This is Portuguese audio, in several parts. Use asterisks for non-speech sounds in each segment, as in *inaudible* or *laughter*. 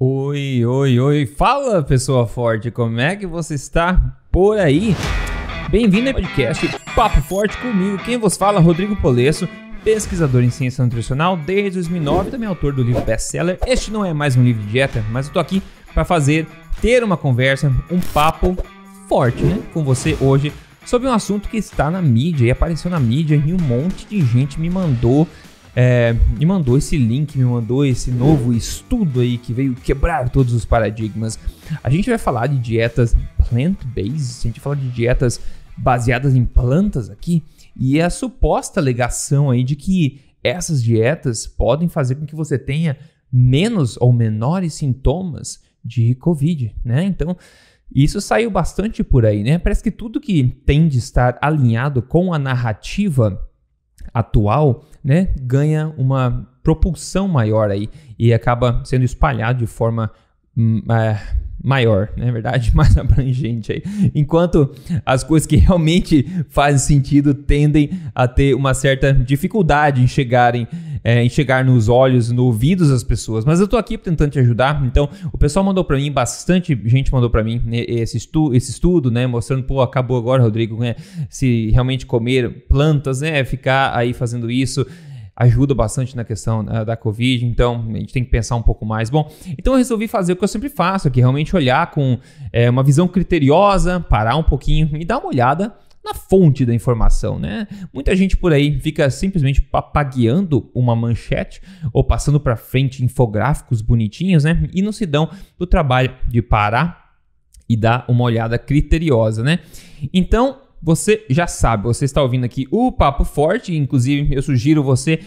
Oi, oi, oi. Fala, pessoa forte. Como é que você está por aí? Bem-vindo ao podcast Papo Forte comigo. Quem vos fala, Rodrigo Polesso, pesquisador em ciência nutricional desde 2009, também autor do livro best-seller. Este não é mais um livro de dieta, mas eu tô aqui para fazer ter uma conversa, um papo forte, né, com você hoje sobre um assunto que está na mídia e apareceu na mídia e um monte de gente me mandou é, me mandou esse link, me mandou esse novo estudo aí que veio quebrar todos os paradigmas. A gente vai falar de dietas plant-based, a gente fala de dietas baseadas em plantas aqui, e é a suposta alegação aí de que essas dietas podem fazer com que você tenha menos ou menores sintomas de Covid, né? Então, isso saiu bastante por aí, né? Parece que tudo que tem de estar alinhado com a narrativa atual, né, ganha uma propulsão maior aí e acaba sendo espalhado de forma é, maior, na né? é verdade, *laughs* mais abrangente aí. Enquanto as coisas que realmente fazem sentido tendem a ter uma certa dificuldade em chegarem é, em chegar nos olhos, nos ouvidos das pessoas. Mas eu tô aqui tentando te ajudar. Então, o pessoal mandou para mim, bastante gente mandou para mim né, esse, estu esse estudo, né? Mostrando, pô, acabou agora, Rodrigo, né? Se realmente comer plantas, né? Ficar aí fazendo isso ajuda bastante na questão uh, da Covid, então a gente tem que pensar um pouco mais. Bom, então eu resolvi fazer o que eu sempre faço, que realmente olhar com é, uma visão criteriosa, parar um pouquinho e dar uma olhada na fonte da informação, né? Muita gente por aí fica simplesmente papagueando uma manchete ou passando para frente infográficos bonitinhos, né? E não se dão do trabalho de parar e dar uma olhada criteriosa, né? Então, você já sabe, você está ouvindo aqui o Papo Forte, inclusive eu sugiro você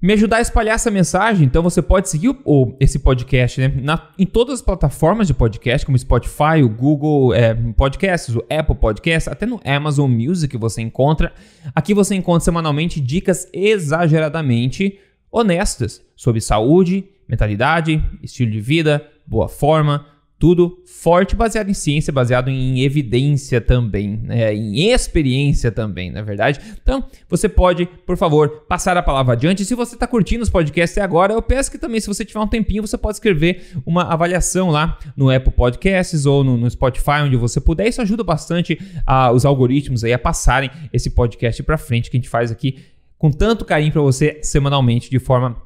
me ajudar a espalhar essa mensagem. Então você pode seguir o, o esse podcast né, na, em todas as plataformas de podcast, como Spotify, o Google é, Podcasts, o Apple Podcasts, até no Amazon Music você encontra. Aqui você encontra semanalmente dicas exageradamente honestas sobre saúde, mentalidade, estilo de vida, boa forma tudo forte, baseado em ciência, baseado em evidência também, né? em experiência também, na é verdade. Então, você pode, por favor, passar a palavra adiante. Se você está curtindo os podcasts até agora, eu peço que também, se você tiver um tempinho, você pode escrever uma avaliação lá no Apple Podcasts ou no, no Spotify, onde você puder. Isso ajuda bastante a, os algoritmos aí a passarem esse podcast para frente que a gente faz aqui com tanto carinho para você semanalmente de forma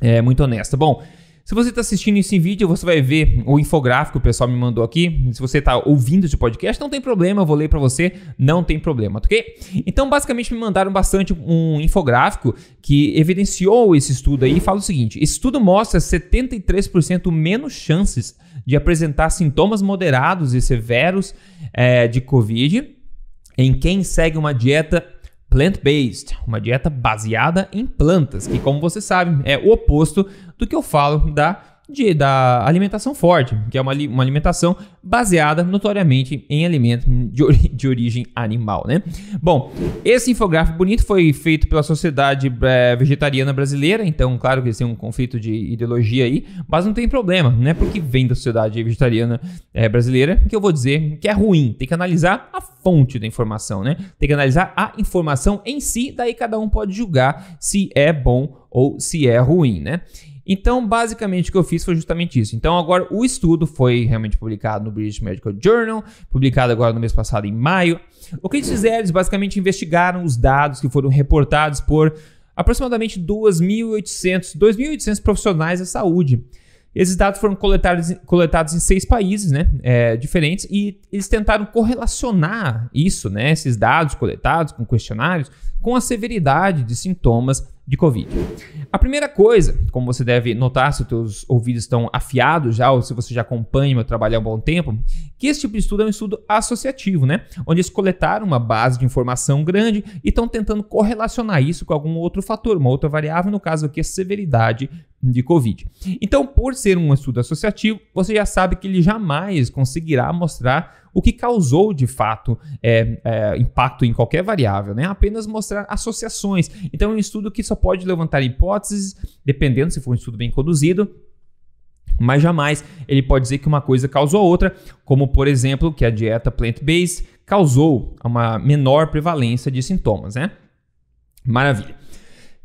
é, muito honesta. Bom, se você está assistindo esse vídeo, você vai ver o infográfico que o pessoal me mandou aqui. Se você está ouvindo esse podcast, não tem problema, eu vou ler para você, não tem problema, tá ok? Então, basicamente, me mandaram bastante um infográfico que evidenciou esse estudo aí e fala o seguinte: estudo mostra 73% menos chances de apresentar sintomas moderados e severos é, de Covid em quem segue uma dieta plant-based, uma dieta baseada em plantas, que como você sabe é o oposto do que eu falo da de, da alimentação forte, que é uma, uma alimentação baseada notoriamente em alimentos de, ori de, origem animal, né? Bom, esse infográfico bonito foi feito pela Sociedade é, Vegetariana Brasileira, então, claro que tem um conflito de ideologia aí, mas não tem problema, né? Porque vem da Sociedade Vegetariana é, Brasileira, que eu vou dizer que é ruim, tem que analisar a fonte da informação, né? Tem que analisar a informação em si, daí cada um pode julgar se é bom ou se é ruim, né? Então, basicamente, o que eu fiz foi justamente isso. Então, agora o estudo foi realmente publicado no British Medical Journal, publicado agora no mês passado, em maio. O que eles fizeram? Eles basicamente investigaram os dados que foram reportados por aproximadamente 2.800, 2.800 profissionais da saúde. Esses dados foram coletados, coletados em seis países né, é, diferentes e eles tentaram correlacionar isso, né, esses dados coletados com questionários, com a severidade de sintomas de Covid. A primeira coisa, como você deve notar se os teus ouvidos estão afiados já, ou se você já acompanha meu trabalho há um bom tempo, que esse tipo de estudo é um estudo associativo, né? Onde eles coletaram uma base de informação grande e estão tentando correlacionar isso com algum outro fator, uma outra variável, no caso aqui a severidade de Covid. Então, por ser um estudo associativo, você já sabe que ele jamais conseguirá mostrar o que causou de fato é, é, impacto em qualquer variável, né? apenas mostrar associações. Então, é um estudo que só pode levantar hipóteses, dependendo se for um estudo bem conduzido, mas jamais ele pode dizer que uma coisa causou outra, como por exemplo que a dieta plant-based causou uma menor prevalência de sintomas, né? Maravilha.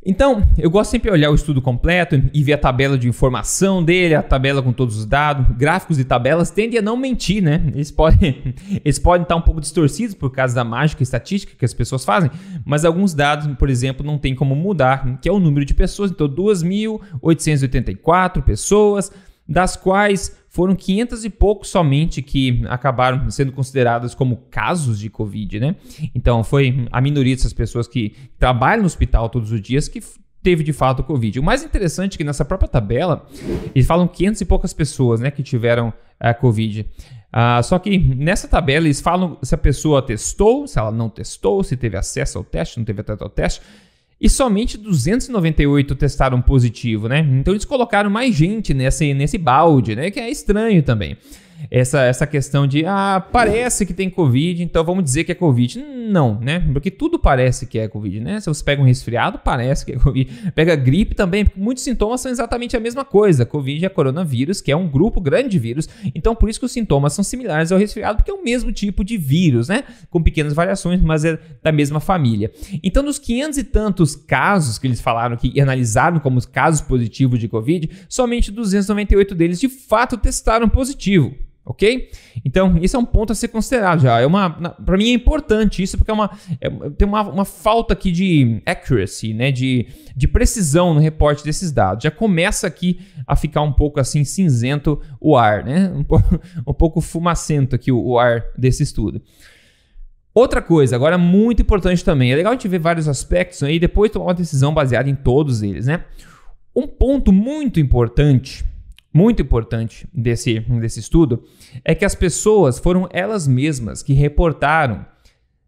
Então, eu gosto sempre de olhar o estudo completo e ver a tabela de informação dele, a tabela com todos os dados, gráficos e tabelas tendem a não mentir, né? Eles podem, *laughs* eles podem estar um pouco distorcidos por causa da mágica estatística que as pessoas fazem, mas alguns dados, por exemplo, não tem como mudar, que é o número de pessoas, então 2.884 pessoas das quais foram 500 e poucos somente que acabaram sendo consideradas como casos de Covid, né? Então foi a minoria dessas pessoas que trabalham no hospital todos os dias que teve de fato Covid. O mais interessante é que nessa própria tabela, eles falam 500 e poucas pessoas né, que tiveram a eh, Covid. Uh, só que nessa tabela eles falam se a pessoa testou, se ela não testou, se teve acesso ao teste, não teve acesso ao teste e somente 298 testaram positivo, né? Então eles colocaram mais gente nesse, nesse balde, né? Que é estranho também essa, essa questão de, ah, parece que tem Covid, então vamos dizer que é Covid. Não, né? Porque tudo parece que é Covid, né? Se você pega um resfriado, parece que é Covid. Pega gripe também, porque muitos sintomas são exatamente a mesma coisa. Covid é coronavírus, que é um grupo grande de vírus. Então, por isso que os sintomas são similares ao resfriado, porque é o mesmo tipo de vírus, né? Com pequenas variações, mas é da mesma família. Então, dos 500 e tantos casos que eles falaram que analisaram como casos positivos de Covid, somente 298 deles de fato testaram positivo ok? Então, isso é um ponto a ser considerado já. É uma, para mim é importante isso porque é uma, é, tem uma, uma falta aqui de accuracy, né? De, de precisão no reporte desses dados. Já começa aqui a ficar um pouco assim cinzento o ar, né? *laughs* Um, pouco um pouco fumacento aqui o, o ar desse estudo. Outra coisa, agora muito importante também, é legal a gente ver vários aspectos aí e depois tomar uma decisão baseada em todos eles, né? Um ponto muito importante muito importante desse, desse estudo é que as pessoas foram elas mesmas que reportaram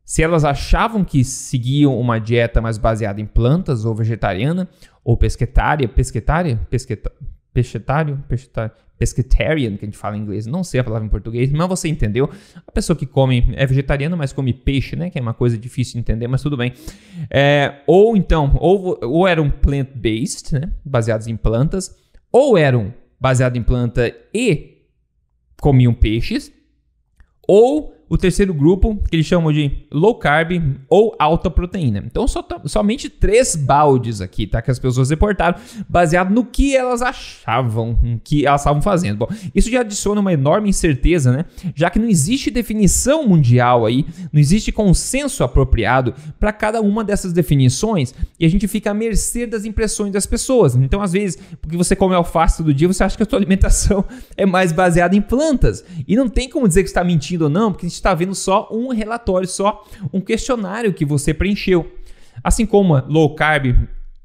se elas achavam que seguiam uma dieta mais baseada em plantas ou vegetariana ou pesquetária, pesquetária, pesqueta, pesquetário, pesquetário, pesquetarian, que a gente fala em inglês, não sei a palavra em português, mas você entendeu. A pessoa que come é vegetariana, mas come peixe, né? Que é uma coisa difícil de entender, mas tudo bem. É, ou então, ou, ou eram plant-based, né? Baseados em plantas, ou eram baseado em planta e comiam peixes, ou o terceiro grupo, que eles chamam de low carb ou alta proteína. Então, só, tá, somente três baldes aqui, tá? Que as pessoas reportaram, baseado no que elas achavam que elas estavam fazendo. Bom, isso já adiciona uma enorme incerteza, né? Já que não existe definição mundial aí, não existe consenso apropriado para cada uma dessas definições e a gente fica à mercê das impressões das pessoas. Então, às vezes, porque você come alface todo dia, você acha que a sua alimentação *laughs* é mais baseada em plantas. E não tem como dizer que está mentindo ou não, porque está vendo só um relatório, só um questionário que você preencheu. Assim como low carb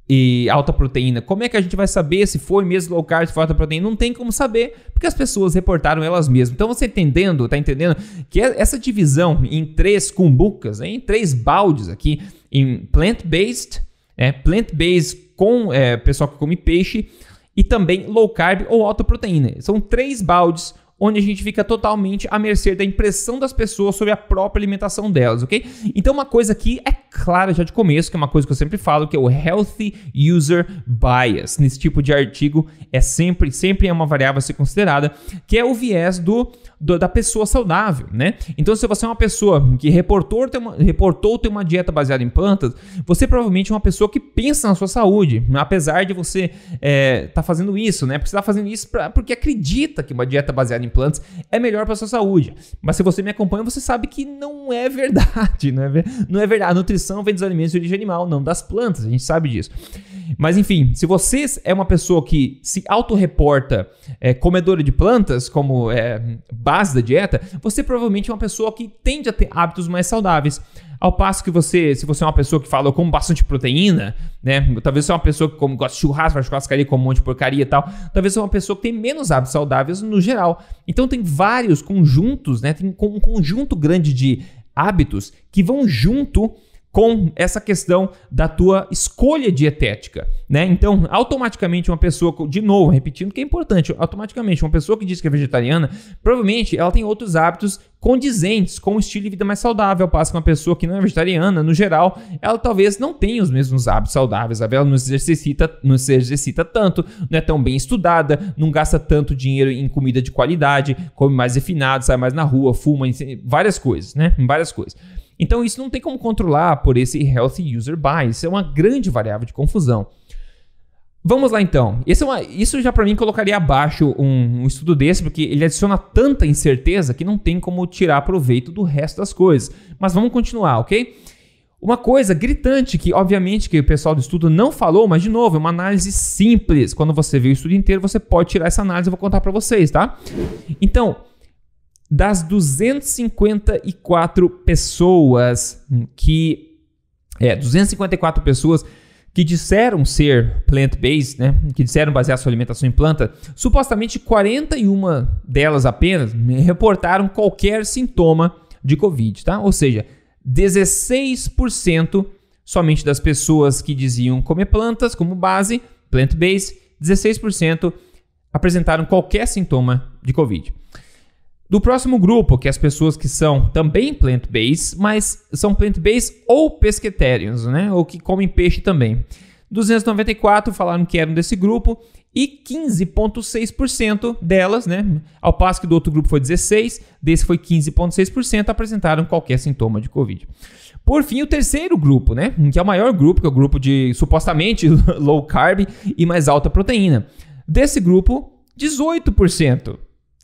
e alta proteína. Como é que a gente vai saber se foi mesmo low carb, se foi alta proteína? Não tem como saber, porque as pessoas reportaram elas mesmas. Então você entendendo, tá entendendo que é essa divisão em três cumbucas, em três baldes aqui, em plant-based, é, plant-based com é, pessoal que come peixe e também low carb ou alta proteína. São três baldes onde a gente fica totalmente à mercê da impressão das pessoas sobre a própria alimentação delas, ok? Então, uma coisa que é clara já de começo, que é uma coisa que eu sempre falo, que é o healthy user bias. Nesse tipo de artigo é sempre, sempre é uma variável a ser considerada, que é o viés do, do da pessoa saudável, né? Então, se você é uma pessoa que reportou ter uma, reportou ter uma dieta baseada em plantas, você provavelmente é uma pessoa que pensa na sua saúde, apesar de você estar é, tá fazendo isso, né? Porque você está fazendo isso pra, porque acredita que uma dieta baseada em plantas é melhor para sua saúde. Mas se você me acompanha, você sabe que não é verdade, *laughs* não é, não é verdade. A nutrição nutrição vem dos alimentos de origem animal, não das plantas, a gente sabe disso. Mas enfim, se você é uma pessoa que se autorreporta é, comedora de plantas como é, base da dieta, você provavelmente é uma pessoa que tende a ter hábitos mais saudáveis. Ao passo que você, se você é uma pessoa que fala, eu como bastante proteína, né? Talvez você é uma pessoa que como, gosta de churrasco, vai churrascaria, como um monte de porcaria e tal. Talvez você é uma pessoa que tem menos hábitos saudáveis no geral. Então tem vários conjuntos, né? Tem um conjunto grande de hábitos que vão junto com essa questão da tua escolha dietética, né? Então, automaticamente uma pessoa, de novo, repetindo que é importante, automaticamente uma pessoa que diz que é vegetariana, provavelmente ela tem outros hábitos condizentes com o um estilo de vida mais saudável, passa com uma pessoa que não é vegetariana, no geral, ela talvez não tenha os mesmos hábitos saudáveis, ela não se exercita, não se exercita tanto, não é tão bem estudada, não gasta tanto dinheiro em comida de qualidade, come mais refinado, sai mais na rua, fuma, várias coisas, né? Várias coisas. Então isso não tem como controlar por esse Healthy User Buy. Isso é uma grande variável de confusão. Vamos lá então. É uma, isso já para mim colocaria abaixo um, um, estudo desse, porque ele adiciona tanta incerteza que não tem como tirar proveito do resto das coisas. Mas vamos continuar, ok? Uma coisa gritante que, obviamente, que o pessoal do estudo não falou, mas de novo, é uma análise simples. Quando você vê o estudo inteiro, você pode tirar essa análise, eu vou contar para vocês, tá? Então, das 254 pessoas que. É, 254 pessoas que disseram ser plant-based, né, que disseram basear sua alimentação em planta, supostamente 41 delas apenas reportaram qualquer sintoma de Covid, tá? Ou seja, 16% somente das pessoas que diziam comer plantas como base, plant-based, 16% apresentaram qualquer sintoma de Covid. Do próximo grupo, que é as pessoas que são também plant-based, mas são plant-based ou pesqueterians, né? Ou que comem peixe também. 294 falaram que eram desse grupo e 15,6% delas, né? Ao passo que do outro grupo foi 16, desse foi 15,6%, apresentaram qualquer sintoma de Covid. Por fim, o terceiro grupo, né? Que é o maior grupo, que é o grupo de supostamente *laughs* low carb e mais alta proteína. Desse grupo, 18%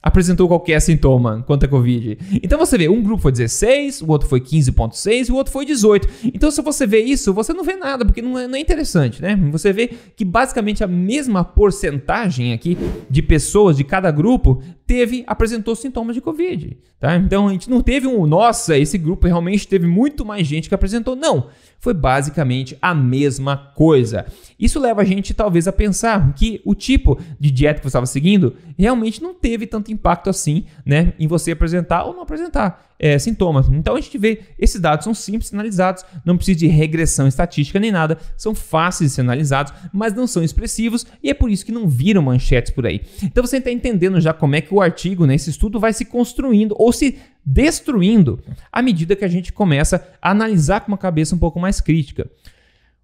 apresentou qualquer sintoma contra a Covid. Então você vê, um grupo foi 16, o outro foi 15,6 e o outro foi 18. Então se você vê isso, você não vê nada, porque não é, não é interessante, né? Você vê que basicamente a mesma porcentagem aqui de pessoas de cada grupo teve, apresentou sintomas de Covid. Tá? Então a gente não teve um, nossa, esse grupo realmente teve muito mais gente que apresentou. Não, foi basicamente a mesma coisa. Isso leva a gente talvez a pensar que o tipo de dieta que você estava seguindo realmente não teve tanto impacto assim né, em você apresentar ou não apresentar é, sintomas. Então a gente vê, esses dados são simples de analisados, não precisa de regressão estatística nem nada, são fáceis de ser analisados, mas não são expressivos e é por isso que não viram manchetes por aí. Então você está entendendo já como é que o artigo, né, esse estudo vai se construindo ou se destruindo à medida que a gente começa a analisar com uma cabeça um pouco mais crítica.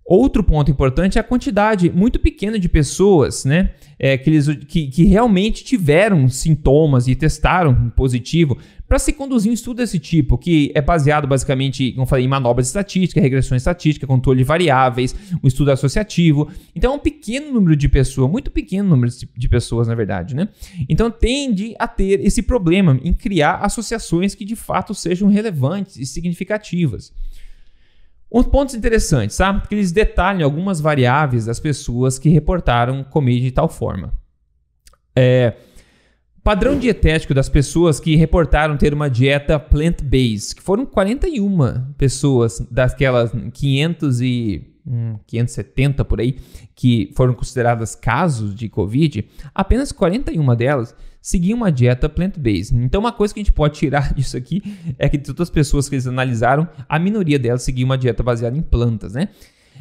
Outro ponto importante é a quantidade muito pequena de pessoas, né? É, que, eles, que, que realmente tiveram sintomas e testaram positivo para se conduzir um estudo desse tipo, que é baseado basicamente, como falei, em manobras estatísticas, regressões estatística, controle de variáveis, um estudo associativo. Então, é um pequeno número de pessoas, muito pequeno número de pessoas, na verdade, né? Então, tende a ter esse problema em criar associações que de fato sejam relevantes e significativas. Uns pontos interessantes, tá? Porque eles detalham algumas variáveis das pessoas que reportaram comer de tal forma. É, padrão dietético das pessoas que reportaram ter uma dieta plant-based, que foram 41 pessoas daquelas 500 e hum, 570 por aí, que foram consideradas casos de Covid, apenas 41 delas seguiam uma dieta plant-based. Então, uma coisa que a gente pode tirar *laughs* disso aqui é que de todas as pessoas que eles analisaram, a minoria delas seguia uma dieta baseada em plantas, né?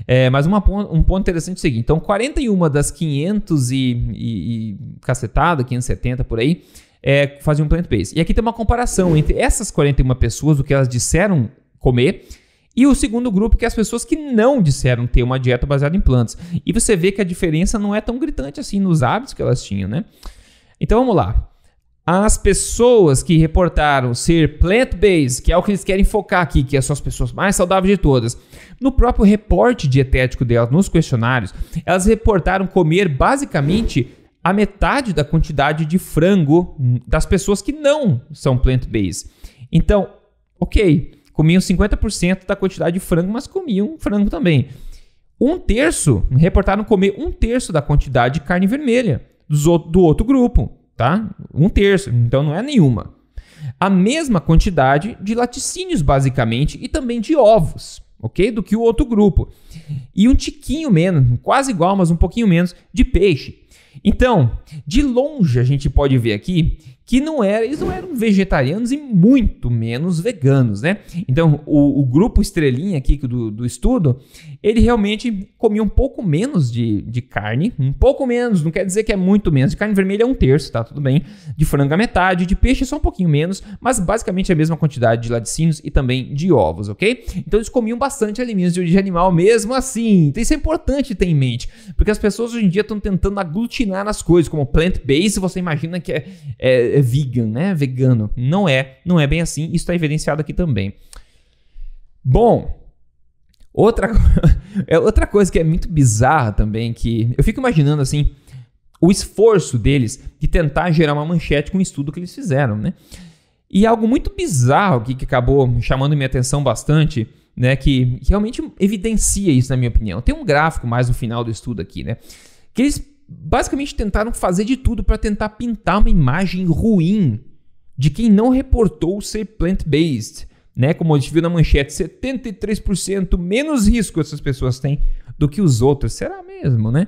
É, mas uma, um ponto interessante é o seguinte: então, 41 das 500 e, e, e cacetada, 570 por aí, é, faziam plant-based. E aqui tem uma comparação entre essas 41 pessoas, o que elas disseram comer, e o segundo grupo, que é as pessoas que não disseram ter uma dieta baseada em plantas. E você vê que a diferença não é tão gritante assim nos hábitos que elas tinham, né? Então vamos lá. As pessoas que reportaram ser plant-based, que é o que eles querem focar aqui, que são as pessoas mais saudáveis de todas, no próprio reporte dietético delas, nos questionários, elas reportaram comer basicamente a metade da quantidade de frango hum, das pessoas que não são plant-based. Então, ok comiam 50% da quantidade de frango, mas comiam frango também. Um terço, reportaram comer um terço da quantidade de carne vermelha do outro grupo, tá? Um terço, então não é nenhuma. A mesma quantidade de laticínios, basicamente, e também de ovos, ok? Do que o outro grupo. E um tiquinho menos, quase igual, mas um pouquinho menos, de peixe. Então, de longe a gente pode ver aqui que não era, eles não eram vegetarianos e muito menos veganos, né? Então, o, o grupo estrelinha aqui do, do estudo, ele realmente comia um pouco menos de, de carne, um pouco menos, não quer dizer que é muito menos, de carne vermelha é um terço, tá tudo bem, de frango a é metade, de peixe é só um pouquinho menos, mas basicamente é a mesma quantidade de laticínios e também de ovos, ok? Então, eles comiam bastante alimentos de origem animal mesmo assim, então isso é importante ter em mente, porque as pessoas hoje em dia estão tentando aglutinar nas coisas, como plant-based, você imagina que é, é é vegan, né? Vegano. Não é, não é bem assim. Isso está evidenciado aqui também. Bom, outra, *laughs* é outra coisa que é muito bizarra também, que eu fico imaginando assim, o esforço deles de tentar gerar uma manchete com o estudo que eles fizeram, né? E algo muito bizarro aqui que acabou chamando minha atenção bastante, né? Que realmente evidencia isso, na minha opinião. Tem um gráfico mais no final do estudo aqui, né? Que eles basicamente tentaram fazer de tudo para tentar pintar uma imagem ruim de quem não reportou ser plant-based. Né? Como a gente viu na manchete, 73% menos risco essas pessoas têm do que os outros. Será mesmo, né?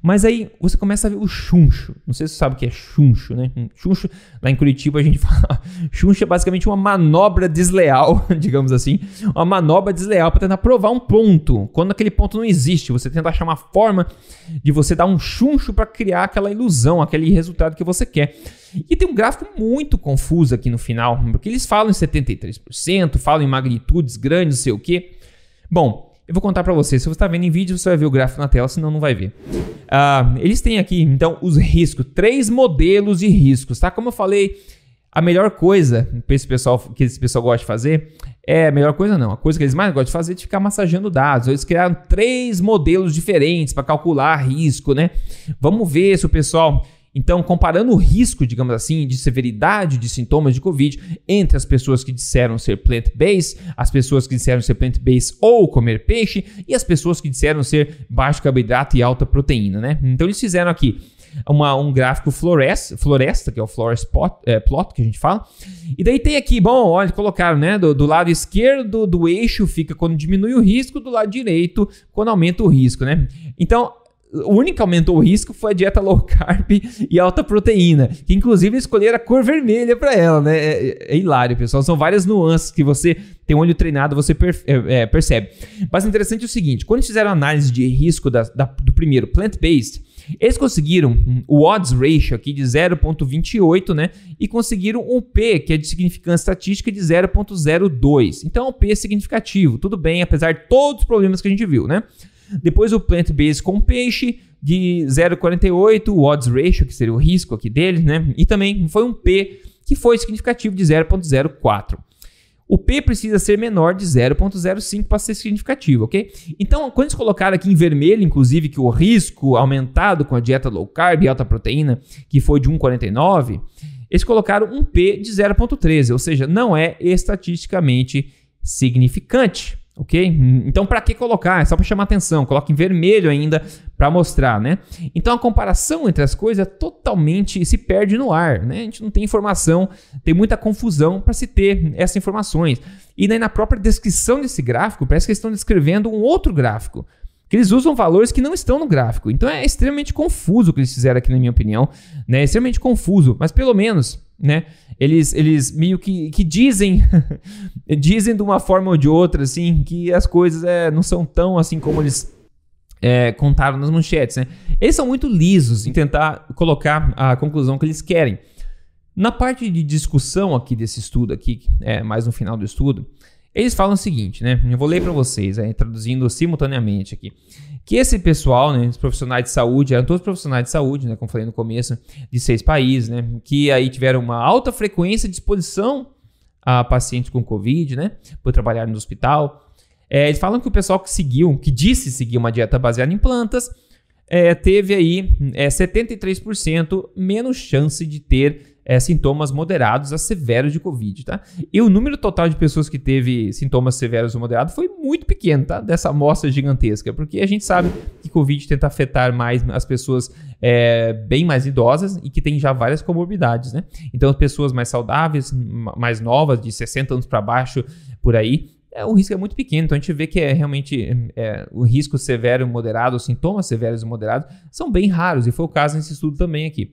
Mas aí você começa a ver o chuncho. Não sei se você sabe o que é chuncho, né? Chuncho, lá em Curitiba a gente *laughs* fala. chuncho é basicamente uma manobra desleal, *laughs* digamos assim. Uma manobra desleal para tentar provar um ponto. Quando aquele ponto não existe, você tenta achar uma forma de você dar um chuncho para criar aquela ilusão, aquele resultado que você quer. E tem um gráfico muito confuso aqui no final, porque eles falam em 73%, falam em magnitudes grandes, não sei o quê. Bom, eu vou contar para você. Se você está vendo em vídeo, você vai ver o gráfico na tela, senão não vai ver. Ah, eles têm aqui, então, os riscos. Três modelos de riscos, tá? Como eu falei, a melhor coisa que esse pessoal, que esse pessoal gosta de fazer é a melhor coisa não. A coisa que eles mais gostam de fazer é de ficar massageando dados. Eles criaram três modelos diferentes para calcular risco, né? Vamos ver se o pessoal então, comparando o risco, digamos assim, de severidade de sintomas de Covid entre as pessoas que disseram ser plant-based, as pessoas que disseram ser plant-based ou comer peixe e as pessoas que disseram ser baixo carboidrato e alta proteína, né? Então, eles fizeram aqui uma, um gráfico floresta, floresta, que é o Flores plot, é, plot, que a gente fala. E daí tem aqui, bom, olha, colocaram, né? Do, do, lado esquerdo do eixo fica quando diminui o risco, do lado direito quando aumenta o risco, né? Então, o único que aumentou o risco foi a dieta low carb e alta proteína, que inclusive escolheram a cor vermelha para ela, né? É, é, é, hilário, pessoal. São várias nuances que você tem um olho treinado, você é, é, percebe. Mas interessante é o seguinte: quando eles fizeram análise de risco da, da, do primeiro plant-based, eles conseguiram o odds ratio aqui de 0.28, né? E conseguiram um P, que é de significância estatística, de 0.02. Então, é um P significativo, tudo bem, apesar de todos os problemas que a gente viu, né? Depois o plant-based com peixe de 0,48, o odds ratio, que seria o risco aqui deles, né? E também foi um P que foi significativo de 0,04. O P precisa ser menor de 0,05 para ser significativo, ok? Então, quando eles colocaram aqui em vermelho, inclusive, que o risco aumentado com a dieta low carb e alta proteína, que foi de 1,49, eles colocaram um P de 0,13, ou seja, não é estatisticamente significante. Ok? Então, para que colocar? É só para chamar atenção. Coloca em vermelho ainda para mostrar, né? Então, a comparação entre as coisas é totalmente se perde no ar, né? A gente não tem informação, tem muita confusão para se ter essas informações. E daí, na própria descrição desse gráfico, parece que eles estão descrevendo um outro gráfico. Que eles usam valores que não estão no gráfico. Então, é extremamente confuso o que eles fizeram aqui, na minha opinião. Né? É extremamente confuso, mas pelo menos né? Eles, eles meio que, que dizem, *laughs* dizem de uma forma ou de outra, assim, que as coisas é, não são tão assim como eles é, contaram nas manchetes, né? Eles são muito lisos em tentar colocar a conclusão que eles querem. Na parte de discussão aqui desse estudo aqui, é, mais no final do estudo, eles falam o seguinte, né? Eu vou ler para vocês, aí, traduzindo simultaneamente aqui. Que esse pessoal, né, os profissionais de saúde, eram todos profissionais de saúde, né, como falei no começo, de seis países, né, que aí tiveram uma alta frequência de exposição a pacientes com Covid, né, por trabalhar no hospital. É, eles falam que o pessoal que seguiu, que disse seguir uma dieta baseada em plantas, é, teve aí é, 73% menos chance de ter é, sintomas moderados a severos de Covid, tá? E o número total de pessoas que teve sintomas severos ou moderados foi muito pequeno, tá? Dessa amostra gigantesca, porque a gente sabe que Covid tenta afetar mais as pessoas é, bem mais idosas e que tem já várias comorbidades, né? Então, pessoas mais saudáveis, mais novas, de 60 anos para baixo, por aí, é, o risco é muito pequeno. Então a gente vê que é realmente é, o risco severo moderado, os sintomas severos e moderados são bem raros, e foi o caso nesse estudo também aqui.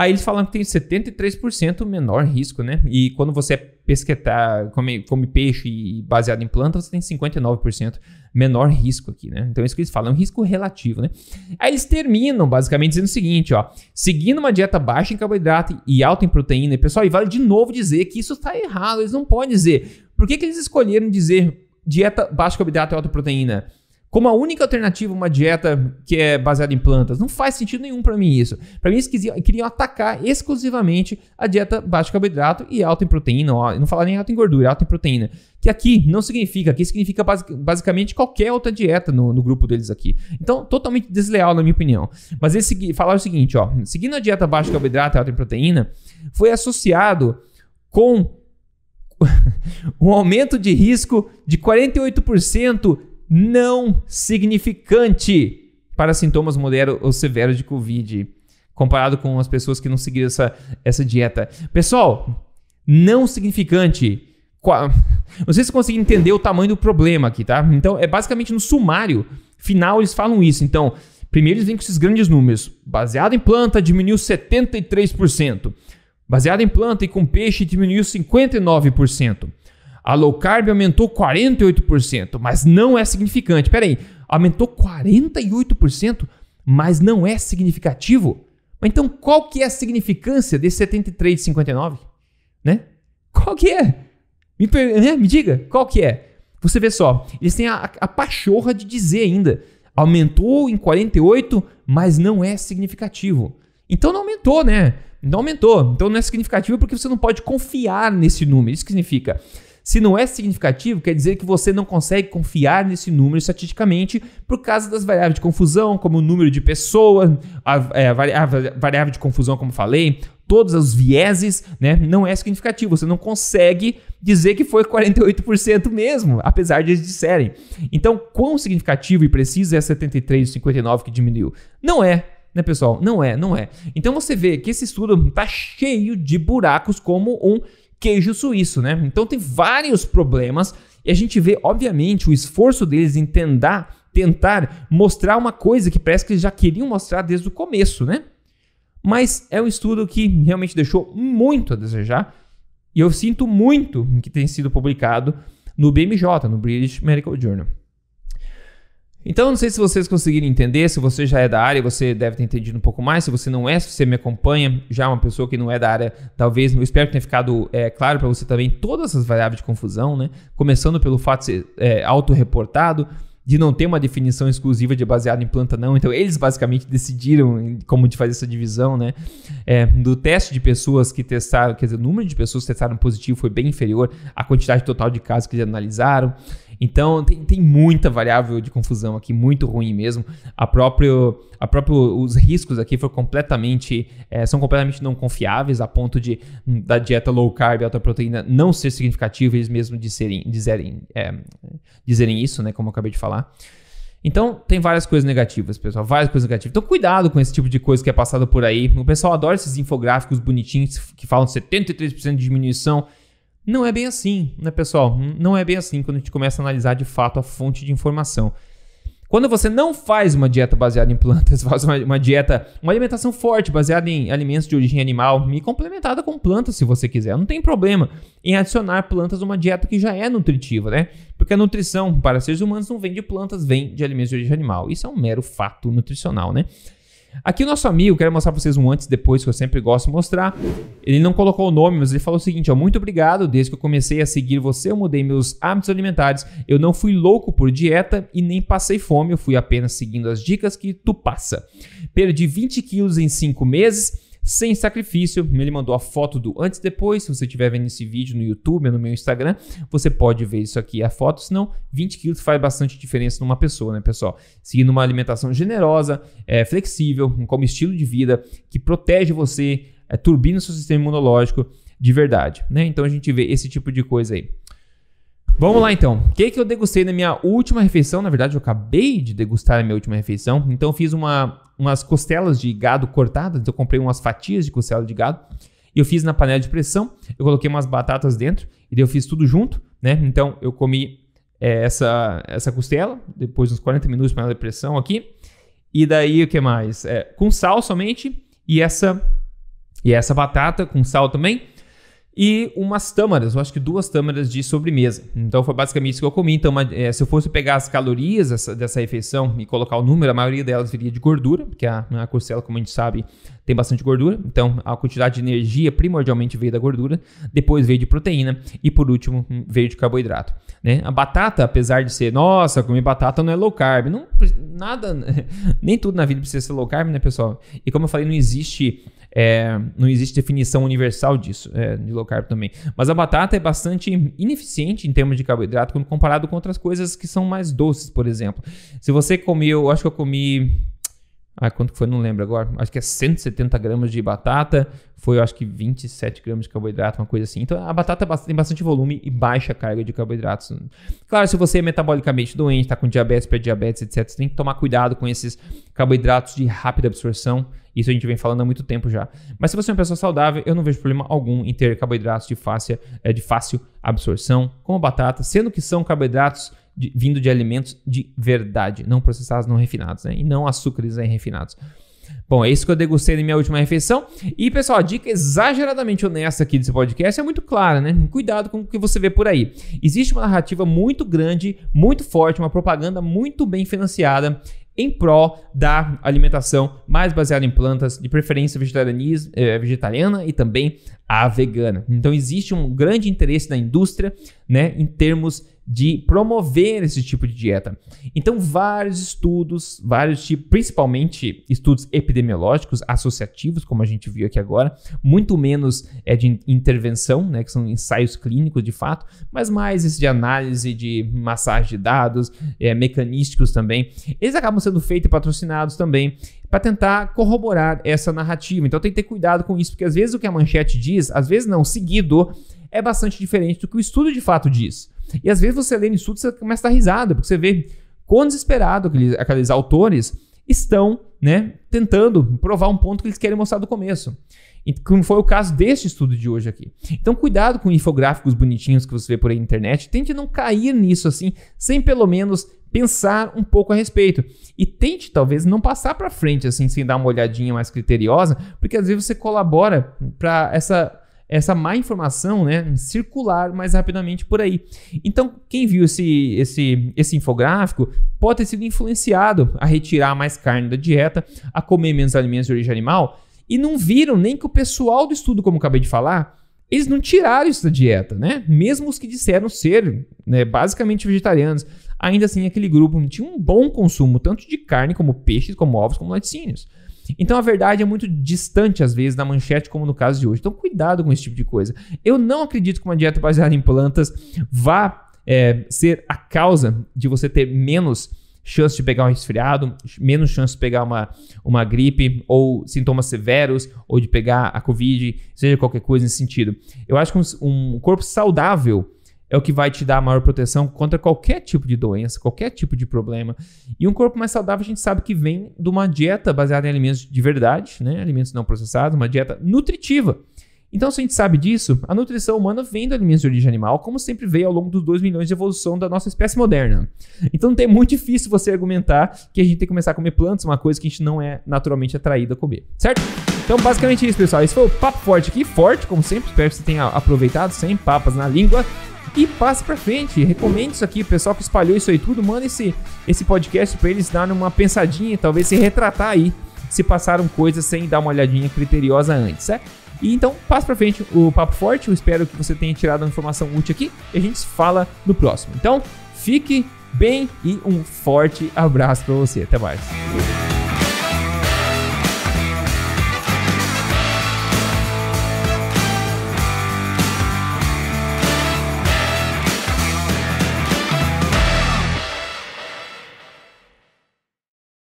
Aí eles falam que tem 73% menor risco, né? E quando você pesquetar, come, come peixe e baseado em planta, você tem 59% menor risco aqui, né? Então, é isso que eles falam, é um risco relativo, né? Aí eles terminam basicamente dizendo o seguinte, ó, seguindo uma dieta baixa em carboidrato e alta em proteína, e pessoal, e vale de novo dizer que isso está errado, eles não podem dizer. Por que, que eles escolheram dizer dieta baixa em carboidrato e alta em proteína? como a única alternativa uma dieta que é baseada em plantas. Não faz sentido nenhum para mim isso. Para mim eles queriam atacar exclusivamente a dieta baixa carboidrato e alta em proteína, não falar nem alta em gordura, alta em proteína. Que aqui não significa, aqui significa basic, basicamente qualquer outra dieta no, no, grupo deles aqui. Então, totalmente desleal na minha opinião. Mas eles falaram o seguinte, ó, seguindo a dieta baixa carboidrato e alta em proteína, foi associado com *laughs* um aumento de risco de 48% não significante para sintomas moderados ou severos de Covid, comparado com as pessoas que não seguiram essa, essa dieta. Pessoal, não significante. *laughs* Não sei se conseguem entender o tamanho do problema aqui, tá? Então, é basicamente no sumário final eles falam isso. Então, primeiro eles vêm com esses grandes números. Baseado em planta, diminuiu 73%. Baseado em planta e com peixe, diminuiu 59%. A low carb aumentou 48%, mas não é significante. Pera aí, aumentou 48%, mas não é significativo? Então qual que é a significância desse 73,59? Né? Qual que é? Me, né? Me diga, qual que é? Você vê só, eles têm a, a pachorra de dizer ainda, aumentou em 48, mas não é significativo. Então não aumentou, né? Não aumentou. Então não é significativo porque você não pode confiar nesse número. Isso que significa se não é significativo, quer dizer que você não consegue confiar nesse número estatisticamente por causa das variáveis de confusão, como o número de pessoas, a, variável, é, a variável de confusão, como falei, todos os vieses, né? Não é significativo. Você não consegue dizer que foi 48% mesmo, apesar de eles disserem. Então, quão significativo e preciso é 73 e 59 que diminuiu? Não é. Né, pessoal? Não é, não é. Então você vê que esse estudo tá cheio de buracos, como um queijo suíço, né? Então tem vários problemas e a gente vê, obviamente, o esforço deles em tentar, tentar mostrar uma coisa que parece que eles já queriam mostrar desde o começo, né? Mas é um estudo que realmente deixou muito a desejar e eu sinto muito que tenha sido publicado no BMJ, no British Medical Journal. Então, não sei se vocês conseguiram entender, se você já é da área, você deve ter entendido um pouco mais. Se você não é, se você me acompanha, já é uma pessoa que não é da área, talvez, eu espero que tenha ficado é, claro para você também todas essas variáveis de confusão, né? Começando pelo fato de ser é, autorreportado, de não ter uma definição exclusiva de baseado em planta, não. Então, eles basicamente decidiram como de fazer essa divisão, né? É, do teste de pessoas que testaram, quer dizer, o número de pessoas que testaram positivo foi bem inferior à quantidade total de casos que eles analisaram. Então tem, tem muita variável de confusão aqui, muito ruim mesmo. A próprio, a próprio os riscos aqui foram completamente, é, são completamente não confiáveis a ponto de hum, da dieta low carb alta proteína não ser significativa eles mesmos disserem, dizerem, é, eh, dizerem isso, né? Como eu acabei de falar. Então, tem várias coisas negativas, pessoal. Várias coisas negativas. Então, cuidado com esse tipo de coisa que é passada por aí. O pessoal adora esses infográficos bonitinhos que falam 73% de diminuição não é bem assim, né, pessoal? Não é bem assim quando a gente começa a analisar de fato a fonte de informação. Quando você não faz uma dieta baseada em plantas, *laughs* faz uma, uma, dieta, uma alimentação forte baseada em alimentos de origem animal e complementada com plantas, se você quiser, não tem problema em adicionar plantas a uma dieta que já é nutritiva, né? Porque a nutrição para seres humanos não vem de plantas, vem de alimentos de origem animal. Isso é um mero fato nutricional, né? Aqui o nosso amigo, quero mostrar pra vocês um antes e depois que eu sempre gosto de mostrar. Ele não colocou o nome, mas ele falou o seguinte, ó, muito obrigado, desde que eu comecei a seguir você, eu mudei meus hábitos alimentares. Eu não fui louco por dieta e nem passei fome, eu fui apenas seguindo as dicas que tu passa. Perdi 20 quilos em 5 meses sem sacrifício. Ele mandou a foto do antes e depois. Se você estiver vendo esse vídeo no YouTube ou no meu Instagram, você pode ver isso aqui, a foto. Senão, 20 quilos faz bastante diferença numa pessoa, né, pessoal? Seguindo uma alimentação generosa, é, flexível, como estilo de vida que protege você, é, turbina o seu sistema imunológico de verdade, né? Então a gente vê esse tipo de coisa aí. Vamos lá então. O que, que eu degustei na minha última refeição? Na verdade, eu acabei de degustar a minha última refeição. Então, fiz uma umas costelas de gado cortadas, então eu comprei umas fatias de costela de gado e eu fiz na panela de pressão, eu coloquei umas batatas dentro e daí eu fiz tudo junto, né? Então eu comi é, essa, essa costela, depois uns 40 minutos de panela de pressão aqui. E daí o que mais? É, com sal somente e essa e essa batata com sal também e umas tâmaras, eu acho que duas tâmaras de sobremesa. Então foi basicamente isso que eu comi. Então, uma, é, se eu fosse pegar as calorias dessa, dessa, refeição e colocar o número, a maioria delas viria de gordura, porque a, a costela, como a gente sabe, tem bastante gordura. Então, a quantidade de energia primordialmente veio da gordura, depois veio de proteína e por último hum, veio de carboidrato. Né? A batata, apesar de ser, nossa, comer batata não é low carb, não, nada, *laughs* nem tudo na vida precisa ser low carb, né, pessoal? E como eu falei, não existe é, não existe definição universal disso, é, de low carb também. Mas a batata é bastante ineficiente em termos de carboidrato quando comparado com outras coisas que são mais doces, por exemplo. Se você comeu, eu acho que eu comi ah, quanto que foi? Não lembro agora. Acho que é 170 gramas de batata. Foi, acho que 27 gramas de carboidrato, uma coisa assim. Então, a batata tem bastante volume e baixa carga de carboidratos. Claro, se você é metabolicamente doente, está com diabetes, pré-diabetes, etc., você tem que tomar cuidado com esses carboidratos de rápida absorção. Isso a gente vem falando há muito tempo já. Mas se você é uma pessoa saudável, eu não vejo problema algum em ter carboidratos de fácil, eh, de fácil absorção, como batata, sendo que são carboidratos de, vindo de alimentos de verdade, não processados, não refinados, né? E não açúcares né, refinados. Bom, é isso que eu degustei na minha última refeição. E, pessoal, a dica exageradamente honesta aqui desse podcast é muito clara, né? Cuidado com o que você vê por aí. Existe uma narrativa muito grande, muito forte, uma propaganda muito bem financiada em prol da alimentação mais baseada em plantas, de preferência eh, vegetariana e também a vegana. Então existe um grande interesse da indústria, né, em termos de promover esse tipo de dieta. Então, vários estudos, vários tipos, principalmente estudos epidemiológicos associativos, como a gente viu aqui agora, muito menos é de intervenção, né, que são ensaios clínicos de fato, mas mais esse de análise de massagem de dados, é, mecanísticos também. Eles acabam sendo feitos e patrocinados também para tentar corroborar essa narrativa. Então, tem que ter cuidado com isso, porque às vezes o que a manchete diz, às vezes não, seguido, é bastante diferente do que o estudo de fato diz. E às vezes você lê isso tudo, você começa a dar risada, porque você vê quão desesperado aqueles, aqueles autores estão, né, tentando provar um ponto que eles querem mostrar do começo. Como foi o caso deste estudo de hoje aqui. Então, cuidado com infográficos bonitinhos que você vê por aí na internet. Tente não cair nisso assim, sem pelo menos pensar um pouco a respeito. E tente, talvez, não passar para frente assim, sem dar uma olhadinha mais criteriosa, porque às vezes você colabora para essa essa má informação, né, circular mais rapidamente por aí. Então, quem viu esse, esse, esse infográfico pode ter sido influenciado a retirar mais carne da dieta, a comer menos alimentos de origem animal, e não viram nem que o pessoal do estudo, como eu acabei de falar, eles não tiraram isso da dieta, né? Mesmo os que disseram ser né, basicamente vegetarianos, ainda assim aquele grupo tinha um bom consumo tanto de carne como peixes, como ovos, como laticínios. Então a verdade é muito distante, às vezes, da manchete, como no caso de hoje. Então, cuidado com esse tipo de coisa. Eu não acredito que uma dieta baseada em plantas vá é, ser a causa de você ter menos chance de pegar um resfriado, menos chance de pegar uma, uma gripe ou sintomas severos, ou de pegar a Covid, seja qualquer coisa nesse sentido. Eu acho que um, um corpo saudável é o que vai te dar maior proteção contra qualquer tipo de doença, qualquer tipo de problema. E um corpo mais saudável a gente sabe que vem de uma dieta baseada em alimentos de verdade, né? alimentos não processados, uma dieta nutritiva. Então, se a gente sabe disso, a nutrição humana vem do alimentos de origem animal, como sempre veio ao longo dos 2 milhões de evolução da nossa espécie moderna. Então, não é muito difícil você argumentar que a gente tem que começar a comer plantas, uma coisa que a gente não é naturalmente atraído a comer, certo? Então, basicamente é isso, pessoal. Esse foi o Papo Forte aqui, forte, como sempre. Espero que você tenha aproveitado, sem papas na língua e passe para frente. Recomende isso aqui, o pessoal que espalhou isso aí tudo, manda esse, esse podcast para eles dar uma pensadinha, talvez se retratar aí se passaram coisas sem dar uma olhadinha criteriosa antes, certo? E então, passe para frente o papo forte. Eu espero que você tenha tirado uma informação útil aqui e a gente se fala no próximo. Então, fique bem e um forte abraço para você. Até mais.